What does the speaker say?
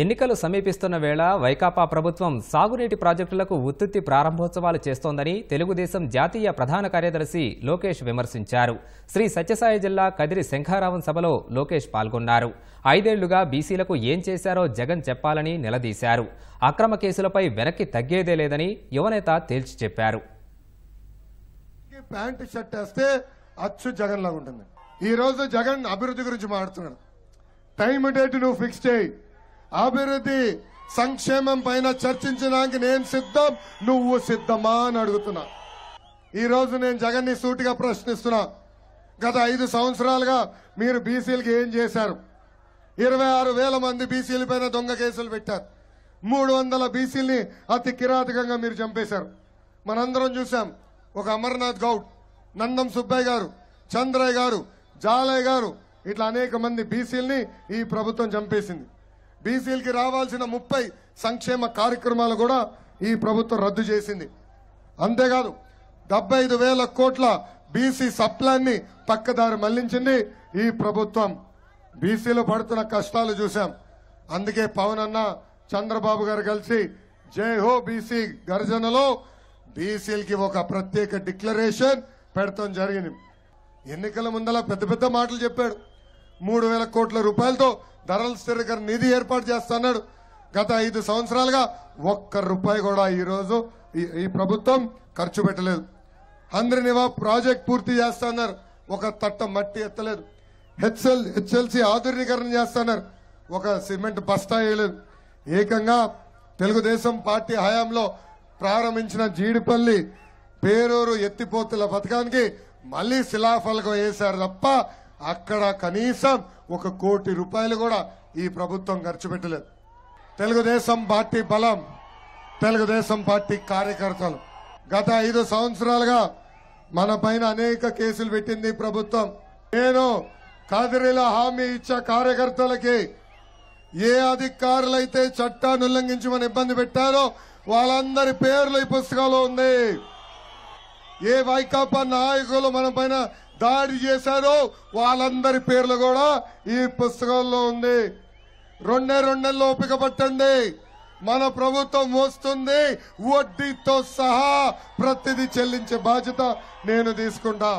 ఎన్నికలు సమీపిస్తున్న వేళ వైకాపా ప్రభుత్వం సాగునీటి ప్రాజెక్టులకు ఉత్తుత్తి ప్రారంభోత్సవాలు చేస్తోందని తెలుగుదేశం జాతీయ ప్రధాన కార్యదర్శి లోకేష్ విమర్శించారు శ్రీ సత్యసాయి జిల్లా కదిరి శంఖారావం సభలో లోకేష్ పాల్గొన్నారు ఐదేళ్లుగా బీసీలకు ఏం చేశారో జగన్ చెప్పాలని నిలదీశారు అక్రమ కేసులపై వెనక్కి తగ్గేదే లేదని యువనేత తేల్చి చెప్పారు ప్యాంటు షర్ట్ అచ్చు ఉంటుంది ఈ రోజు జగన్ అభివృద్ధి గురించి మాట్లాడుతున్నాడు టైం డేట్ నువ్వు ఫిక్స్ చేయి అభివృద్ధి సంక్షేమం పైన చర్చించడానికి నేను సిద్ధం నువ్వు సిద్ధమా అని అడుగుతున్నా ఈరోజు నేను జగన్ని సూటిగా ప్రశ్నిస్తున్నా గత ఐదు సంవత్సరాలుగా మీరు బీసీలకి ఏం చేశారు ఇరవై ఆరు వేల మంది బీసీల పైన దొంగ కేసులు పెట్టారు మూడు వందల బీసీల్ని అతి కిరాతకంగా మీరు చంపేశారు మనందరం చూసాం ఒక అమర్నాథ్ గౌడ్ నందం సుబ్బయ్య గారు చంద్రయ్య గారు జాలయ్య గారు ఇట్లా అనేక మంది బీసీల్ని ఈ ప్రభుత్వం చంపేసింది బీసీలకి రావాల్సిన ముప్పై సంక్షేమ కార్యక్రమాలు కూడా ఈ ప్రభుత్వం రద్దు చేసింది అంతేకాదు డెబ్బై వేల కోట్ల బీసీ సప్లాన్ని పక్కదారి మళ్లించింది ఈ ప్రభుత్వం బీసీలు పడుతున్న కష్టాలు చూశాం అందుకే పవన్ అన్న చంద్రబాబు గారు కలిసి జై హో బీసీ గర్జనలో బీసీలకి ఒక ప్రత్యేక డిక్లరేషన్ పెడతాం జరిగింది ఎన్నికల ముందల పెద్ద పెద్ద మాటలు చెప్పాడు మూడు వేల కోట్ల రూపాయలతో ధరల స్థిరీకరణ నిధి ఏర్పాటు చేస్తున్నాడు గత ఐదు సంవత్సరాలుగా ఒక్క రూపాయి కూడా ఈరోజు ఈ ప్రభుత్వం ఖర్చు పెట్టలేదు హంద్రనివా ప్రాజెక్ట్ పూర్తి చేస్తున్నారు ఒక తట్ట మట్టి ఎత్తలేదు హెచ్ఎల్ హెచ్ఎల్సి ఆధునీకరణ చేస్తున్నారు ఒక సిమెంట్ బస్తా వేయలేదు ఏకంగా తెలుగుదేశం పార్టీ హయాంలో ప్రారంభించిన జీడిపల్లి పేరూరు ఎత్తిపోతుల పథకానికి మళ్ళీ శిలాఫలకం వేశారు తప్ప అక్కడ కనీసం ఒక కోటి రూపాయలు కూడా ఈ ప్రభుత్వం ఖర్చు పెట్టలేదు తెలుగుదేశం పార్టీ బలం తెలుగుదేశం పార్టీ కార్యకర్తలు గత ఐదు సంవత్సరాలుగా మన పైన అనేక కేసులు పెట్టింది ప్రభుత్వం నేను కాదిరిలో హామీ ఇచ్చే కార్యకర్తలకి ఏ అధికారులైతే చట్టాన్ని ఉల్లంఘించమని ఇబ్బంది పెట్టారో వాళ్ళందరి పేర్లు ఈ పుస్తకంలో ఉంది ఏ వైకాపా నాయకులు మన పైన దాడి చేశారు వాళ్ళందరి పేర్లు కూడా ఈ పుస్తకంలో ఉంది రెండే రెండేళ్ళు ఓపిక పట్టండి మన ప్రభుత్వం మోస్తుంది వడ్డీతో సహా ప్రతిదీ చెల్లించే బాధ్యత నేను తీసుకుంటా